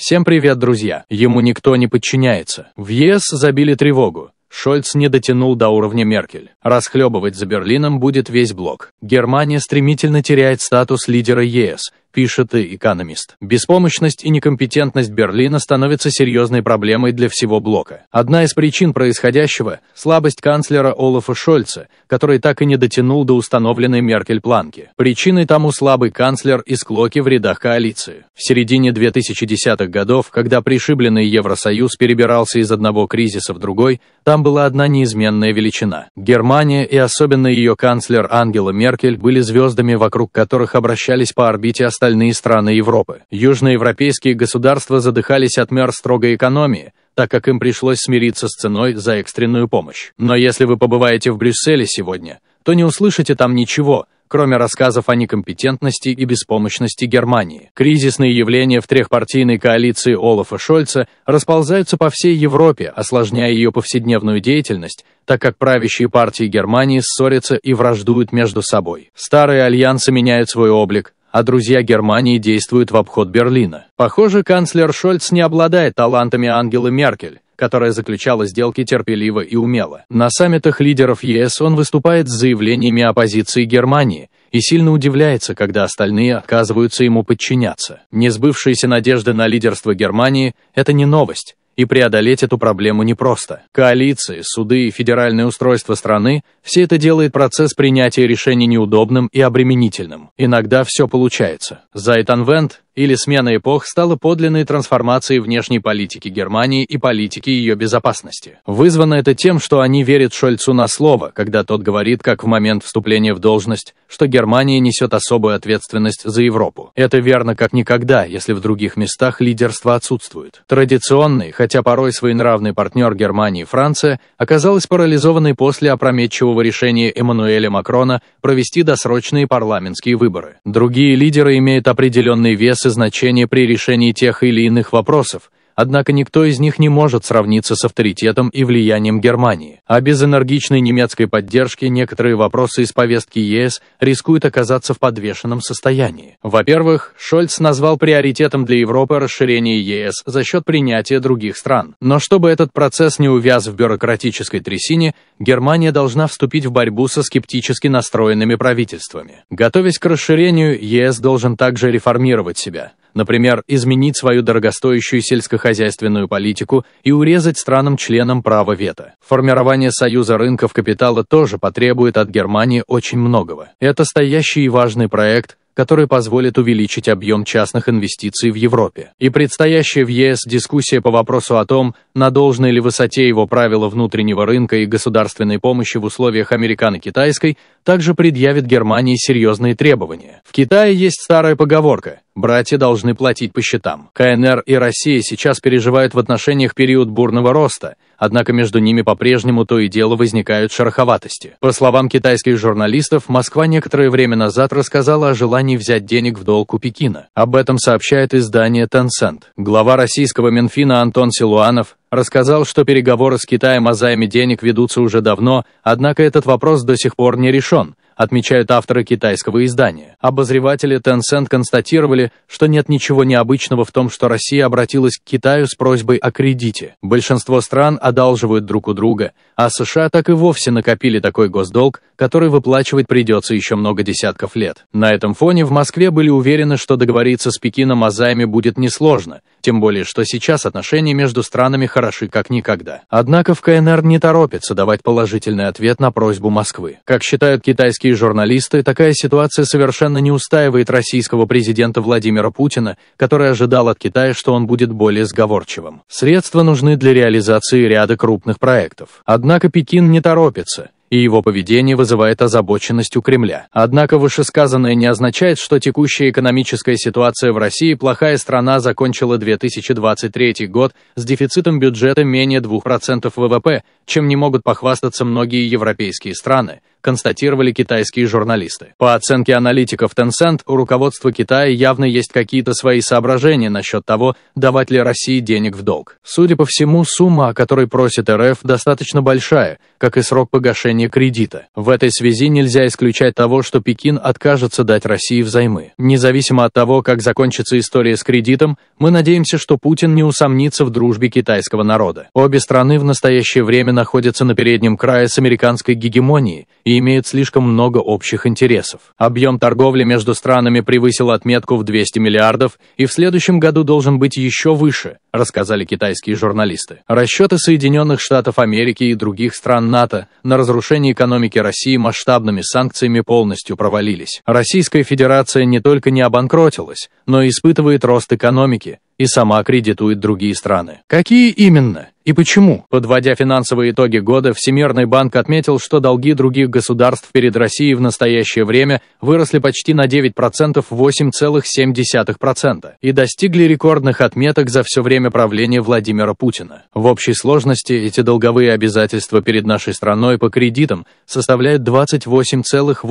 Всем привет, друзья! Ему никто не подчиняется. В ЕС забили тревогу. Шольц не дотянул до уровня Меркель. Расхлебывать за Берлином будет весь блок. Германия стремительно теряет статус лидера ЕС, пишет и «Экономист». Беспомощность и некомпетентность Берлина становятся серьезной проблемой для всего блока. Одна из причин происходящего – слабость канцлера Олафа Шольца, который так и не дотянул до установленной Меркель планки. Причиной тому слабый канцлер и склоки в рядах коалиции. В середине 2010-х годов, когда пришибленный Евросоюз перебирался из одного кризиса в другой, там была одна неизменная величина. Германия и особенно ее канцлер Ангела Меркель были звездами, вокруг которых обращались по орбите остальные остальные страны Европы. Южноевропейские государства задыхались от мер строгой экономии, так как им пришлось смириться с ценой за экстренную помощь. Но если вы побываете в Брюсселе сегодня, то не услышите там ничего, кроме рассказов о некомпетентности и беспомощности Германии. Кризисные явления в трехпартийной коалиции Олафа Шольца расползаются по всей Европе, осложняя ее повседневную деятельность, так как правящие партии Германии ссорятся и враждуют между собой. Старые альянсы меняют свой облик, а друзья Германии действуют в обход Берлина. Похоже, канцлер Шольц не обладает талантами Ангелы Меркель, которая заключала сделки терпеливо и умело. На саммитах лидеров ЕС он выступает с заявлениями о позиции Германии и сильно удивляется, когда остальные отказываются ему подчиняться. Несбывшиеся надежды на лидерство Германии – это не новость. И преодолеть эту проблему непросто. Коалиции, суды и федеральное устройство страны – все это делает процесс принятия решений неудобным и обременительным. Иногда все получается. Зайтанвент или смена эпох стала подлинной трансформацией внешней политики Германии и политики ее безопасности. Вызвано это тем, что они верят Шольцу на слово, когда тот говорит, как в момент вступления в должность, что Германия несет особую ответственность за Европу. Это верно как никогда, если в других местах лидерство отсутствует. Традиционный, хотя порой своенравный партнер Германии Франция оказалась парализованной после опрометчивого решения Эммануэля Макрона провести досрочные парламентские выборы. Другие лидеры имеют определенный вес значение при решении тех или иных вопросов, Однако никто из них не может сравниться с авторитетом и влиянием Германии, а без энергичной немецкой поддержки некоторые вопросы из повестки ЕС рискуют оказаться в подвешенном состоянии. Во-первых, Шольц назвал приоритетом для Европы расширение ЕС за счет принятия других стран. Но чтобы этот процесс не увяз в бюрократической трясине, Германия должна вступить в борьбу со скептически настроенными правительствами. Готовясь к расширению, ЕС должен также реформировать себя – Например, изменить свою дорогостоящую сельскохозяйственную политику и урезать странам-членам право вето. Формирование союза рынков капитала тоже потребует от Германии очень многого. Это стоящий и важный проект, который позволит увеличить объем частных инвестиций в Европе. И предстоящая в ЕС дискуссия по вопросу о том, на должной ли высоте его правила внутреннего рынка и государственной помощи в условиях американо-китайской, также предъявит Германии серьезные требования. В Китае есть старая поговорка Братья должны платить по счетам. КНР и Россия сейчас переживают в отношениях период бурного роста, однако между ними по-прежнему то и дело возникают шероховатости. По словам китайских журналистов, Москва некоторое время назад рассказала о желании взять денег в долг у Пекина. Об этом сообщает издание Tencent. Глава российского Минфина Антон Силуанов рассказал, что переговоры с Китаем о займе денег ведутся уже давно, однако этот вопрос до сих пор не решен, отмечают авторы китайского издания. Обозреватели Tencent констатировали, что нет ничего необычного в том, что Россия обратилась к Китаю с просьбой о кредите. Большинство стран одалживают друг у друга, а США так и вовсе накопили такой госдолг, который выплачивать придется еще много десятков лет. На этом фоне в Москве были уверены, что договориться с Пекином о займе будет несложно, тем более, что сейчас отношения между странами хороши как никогда. Однако в КНР не торопится давать положительный ответ на просьбу Москвы. Как считают китайские российские журналисты, такая ситуация совершенно не устаивает российского президента Владимира Путина, который ожидал от Китая, что он будет более сговорчивым. Средства нужны для реализации ряда крупных проектов. Однако Пекин не торопится, и его поведение вызывает озабоченность у Кремля. Однако вышесказанное не означает, что текущая экономическая ситуация в России плохая страна закончила 2023 год с дефицитом бюджета менее 2% ВВП, чем не могут похвастаться многие европейские страны, констатировали китайские журналисты. По оценке аналитиков Tencent, у руководства Китая явно есть какие-то свои соображения насчет того, давать ли России денег в долг. Судя по всему, сумма, о которой просит РФ, достаточно большая, как и срок погашения кредита. В этой связи нельзя исключать того, что Пекин откажется дать России взаймы. Независимо от того, как закончится история с кредитом, мы надеемся, что Путин не усомнится в дружбе китайского народа. Обе страны в настоящее время находятся на переднем крае с американской гегемонией, и имеют слишком много общих интересов. Объем торговли между странами превысил отметку в 200 миллиардов и в следующем году должен быть еще выше, рассказали китайские журналисты. Расчеты Соединенных Штатов Америки и других стран НАТО на разрушение экономики России масштабными санкциями полностью провалились. Российская Федерация не только не обанкротилась, но и испытывает рост экономики и сама кредитует другие страны. Какие именно? и почему. Подводя финансовые итоги года, Всемирный банк отметил, что долги других государств перед Россией в настоящее время выросли почти на 9% 8,7% и достигли рекордных отметок за все время правления Владимира Путина. В общей сложности эти долговые обязательства перед нашей страной по кредитам составляют 28,86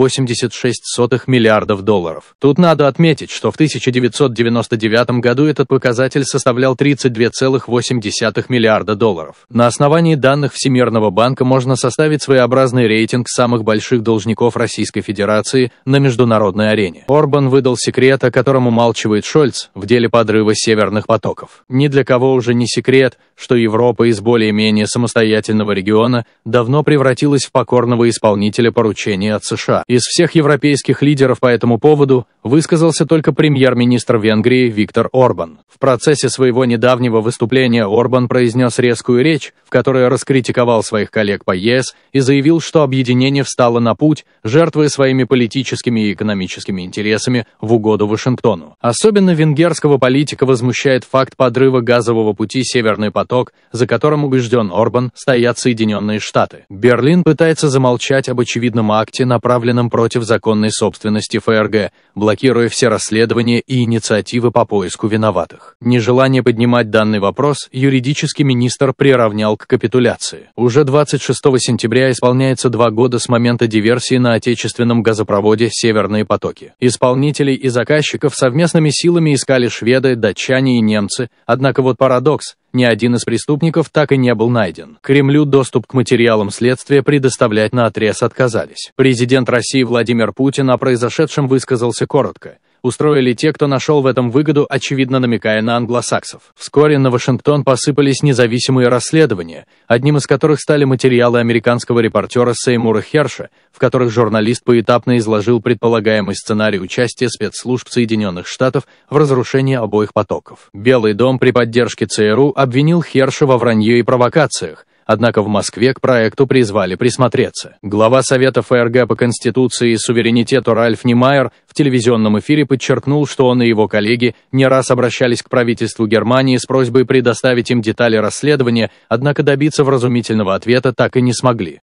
миллиардов долларов. Тут надо отметить, что в 1999 году этот показатель составлял 32,8 миллиарда долларов долларов. На основании данных Всемирного банка можно составить своеобразный рейтинг самых больших должников Российской Федерации на международной арене. Орбан выдал секрет, о котором умалчивает Шольц в деле подрыва северных потоков. Ни для кого уже не секрет, что Европа из более-менее самостоятельного региона давно превратилась в покорного исполнителя поручений от США. Из всех европейских лидеров по этому поводу высказался только премьер-министр Венгрии Виктор Орбан. В процессе своего недавнего выступления Орбан произнес резкую речь, в которой раскритиковал своих коллег по ЕС и заявил, что объединение встало на путь, жертвуя своими политическими и экономическими интересами в угоду Вашингтону. Особенно венгерского политика возмущает факт подрыва газового пути «Северный поток», за которым, убежден Орбан, стоят Соединенные Штаты. Берлин пытается замолчать об очевидном акте, направленном против законной собственности ФРГ, блокируя все расследования и инициативы по поиску виноватых. Нежелание поднимать данный вопрос юридический министр приравнял к капитуляции. Уже 26 сентября исполняется два года с момента диверсии на отечественном газопроводе «Северные потоки». Исполнителей и заказчиков совместными силами искали шведы, датчане и немцы, однако вот парадокс – ни один из преступников так и не был найден. Кремлю доступ к материалам следствия предоставлять на отрез отказались. Президент России Владимир Путин о произошедшем высказался коротко устроили те, кто нашел в этом выгоду, очевидно намекая на англосаксов. Вскоре на Вашингтон посыпались независимые расследования, одним из которых стали материалы американского репортера Сеймура Херша, в которых журналист поэтапно изложил предполагаемый сценарий участия спецслужб Соединенных Штатов в разрушении обоих потоков. Белый дом при поддержке ЦРУ обвинил Херша во вранье и провокациях, Однако в Москве к проекту призвали присмотреться. Глава Совета ФРГ по Конституции и суверенитету Ральф Немайер в телевизионном эфире подчеркнул, что он и его коллеги не раз обращались к правительству Германии с просьбой предоставить им детали расследования, однако добиться вразумительного ответа так и не смогли.